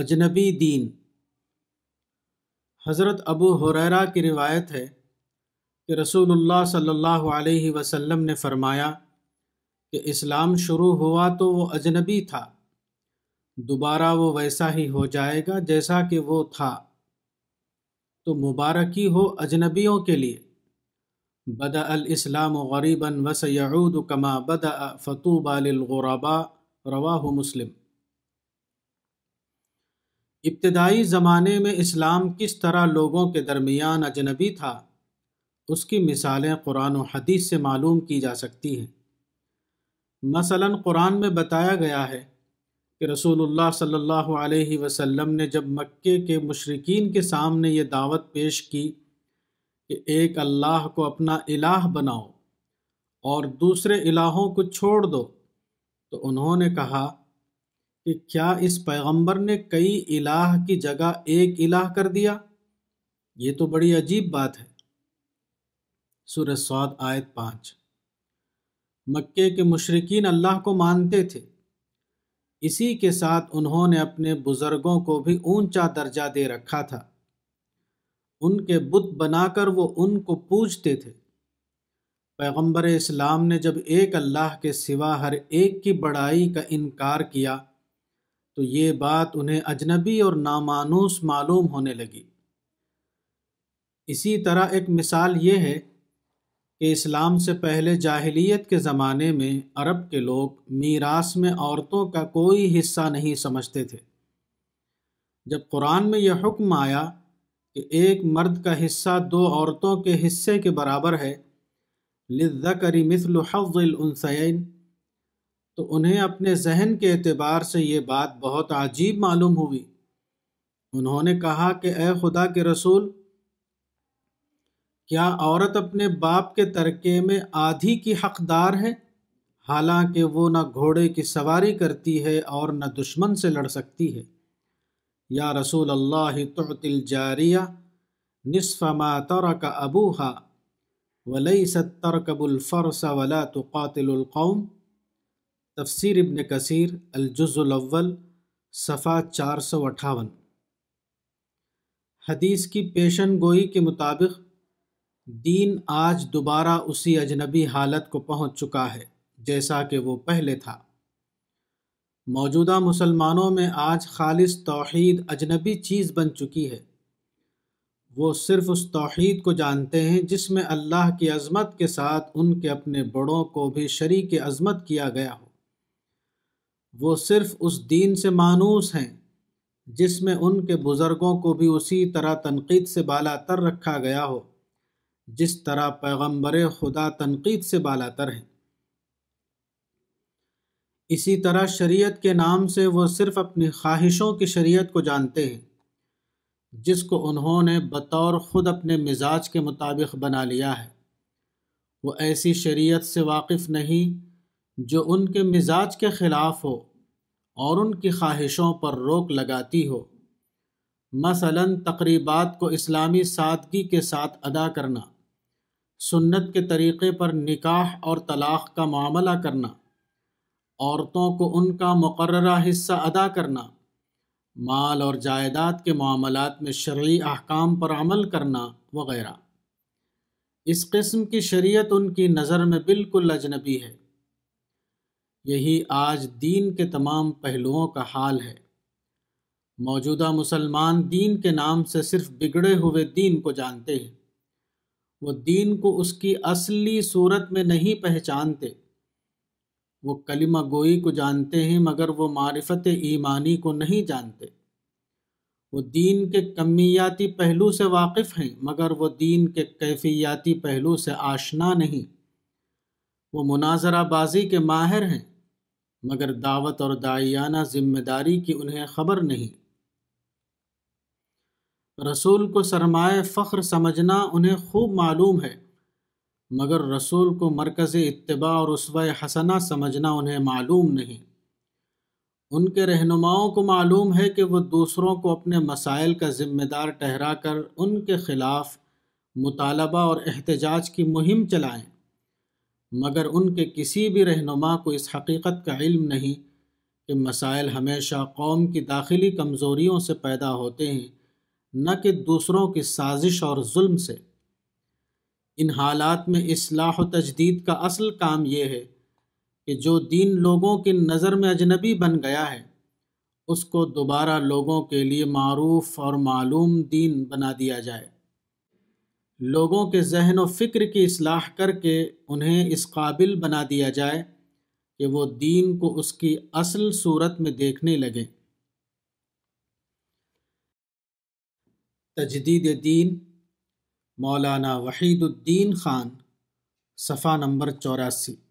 अजनबी दीन हज़रत अबू हुरैरा की रिवायत है कि रसूलुल्लाह सल्लल्लाहु अलैहि वसल्लम ने फरमाया कि इस्लाम शुरू हुआ तो वो अजनबी था दोबारा वो वैसा ही हो जाएगा जैसा कि वो था तो मुबारक ही हो अजनबियों के लिए बदा अस्लाम गरीबन वसूद कमा बदा फ़तूबा लरबा रवा मुस्लिम इब्तदाई ज़माने में इस्लाम किस तरह लोगों के दरमियान अजनबी था उसकी मिसालें कुरान और हदीस से मालूम की जा सकती हैं मसलन कुरान में बताया गया है कि रसूलुल्लाह सल्लल्लाहु अलैहि वसल्लम ने जब मक्के के मुशरकिन के सामने ये दावत पेश की कि एक अल्लाह को अपना इलाह बनाओ और दूसरे इलाहों को छोड़ दो तो उन्होंने कहा कि क्या इस पैगंबर ने कई इलाह की जगह एक इलाह कर दिया ये तो बड़ी अजीब बात है सुर सौद आयत पाँच मक्के के मशरकिन अल्लाह को मानते थे इसी के साथ उन्होंने अपने बुज़ुर्गों को भी ऊंचा दर्जा दे रखा था उनके बुत बनाकर वो उनको पूजते थे पैगंबर इस्लाम ने जब एक अल्लाह के सिवा हर एक की बड़ाई का इनकार किया तो ये बात उन्हें अजनबी और नामानूस मालूम होने लगी इसी तरह एक मिसाल ये है कि इस्लाम से पहले जाहिलियत के ज़माने में अरब के लोग मीरास में औरतों का कोई हिस्सा नहीं समझते थे जब कुरान में यह हुक्म आया कि एक मर्द का हिस्सा दो औरतों के हिस्से के बराबर है लिज़करी मिसल हफ़ल उनसैन तो उन्हें अपने जहन के एतबार से ये बात बहुत अजीब मालूम हुई उन्होंने कहा कि ए खुदा के रसूल क्या औरत अपने बाप के तरके में आधी की हकदार है हालांकि वो न घोड़े की सवारी करती है और न दुश्मन से लड़ सकती है या रसूल अल्लाह तुतिल जारिया निसफ़मा तरक अबूहा वलई सत्तर कबुल फ़र्स वला तो तफसर इबन कसर अव्वल सफ़ा चार सौ अट्ठावन हदीस की पेशन गोई के मुताबिक दीन आज दोबारा उसी अजनबी हालत को पहुंच चुका है जैसा कि वो पहले था मौजूदा मुसलमानों में आज खालिस तोहद अजनबी चीज़ बन चुकी है वो सिर्फ उस तोहद को जानते हैं जिसमें अल्लाह की अज़मत के साथ उनके अपने बड़ों को भी शरीक अज़मत किया गया हो वो सिर्फ उस दीन से मानूस हैं जिसमें उनके बुज़ुर्गों को भी उसी तरह तनकीद से बाला तर रखा गया हो जिस तरह पैगंबर खुदा तनकीद से बाला तर हैं इसी तरह शरीयत के नाम से वो सिर्फ अपनी ख्वाहिशों की शरीयत को जानते हैं जिसको उन्होंने बतौर ख़ुद अपने मिजाज के मुताबिक बना लिया है वो ऐसी शरीयत से वाकिफ़ नहीं जो उनके मिजाज के ख़िलाफ़ हो और उनकी ख्वाहिशों पर रोक लगाती हो मसलन तकरीबात को इस्लामी सादगी के साथ अदा करना सुन्नत के तरीक़े पर निकाह और तलाक़ का मामला करना औरतों को उनका मुकर्रा हिस्सा अदा करना माल और जायदाद के मामलात में शर्य अहकाम पर अमल करना वगैरह इस किस्म की शरीयत उनकी नज़र में बिल्कुल अजनबी है यही आज दीन के तमाम पहलुओं का हाल है मौजूदा मुसलमान दीन के नाम से सिर्फ बिगड़े हुए दीन को जानते हैं वो दीन को उसकी असली सूरत में नहीं पहचानते वो कलिमा गोई को जानते हैं मगर वो मारिफत ईमानी को नहीं जानते वो दीन के कमियाती पहलू से वाकिफ़ हैं मगर वो दीन के कैफियाती पहलू से आशना नहीं वो मुनाजराबाजी के माहिर हैं मगर दावत और दायाना जिम्मेदारी की उन्हें खबर नहीं रसूल को सरमाए फ़ख्र समझना उन्हें खूब मालूम है मगर रसूल को मरकज़ इत्तबा और उसवा हसना समझना उन्हें मालूम नहीं उनके रहनुमाओं को मालूम है कि वह दूसरों को अपने मसाइल का ज़िम्मेदार ठहरा कर उनके ख़िलाफ़ मुतालबा और एहतजाज की मुहिम चलाएं मगर उनके किसी भी रहनुमा को इस हकीकत का इल्म नहीं कि मसाइल हमेशा कौम की दाखिली कमज़ोरियों से पैदा होते हैं न कि दूसरों की साजिश और जुल्म से इन हालात में असलाह तजदीद का असल काम यह है कि जो दीन लोगों की नज़र में अजनबी बन गया है उसको दोबारा लोगों के लिए मरूफ़ और मालूम दीन बना दिया जाए लोगों के जहन व फ़िक्र की असलाह करके उन्हें इस काबिल बना दिया जाए कि वो दीन को उसकी असल सूरत में देखने लगें तजदीद दीन मौलाना वहीदुद्दीन ख़ान सफ़ा नंबर चौरासी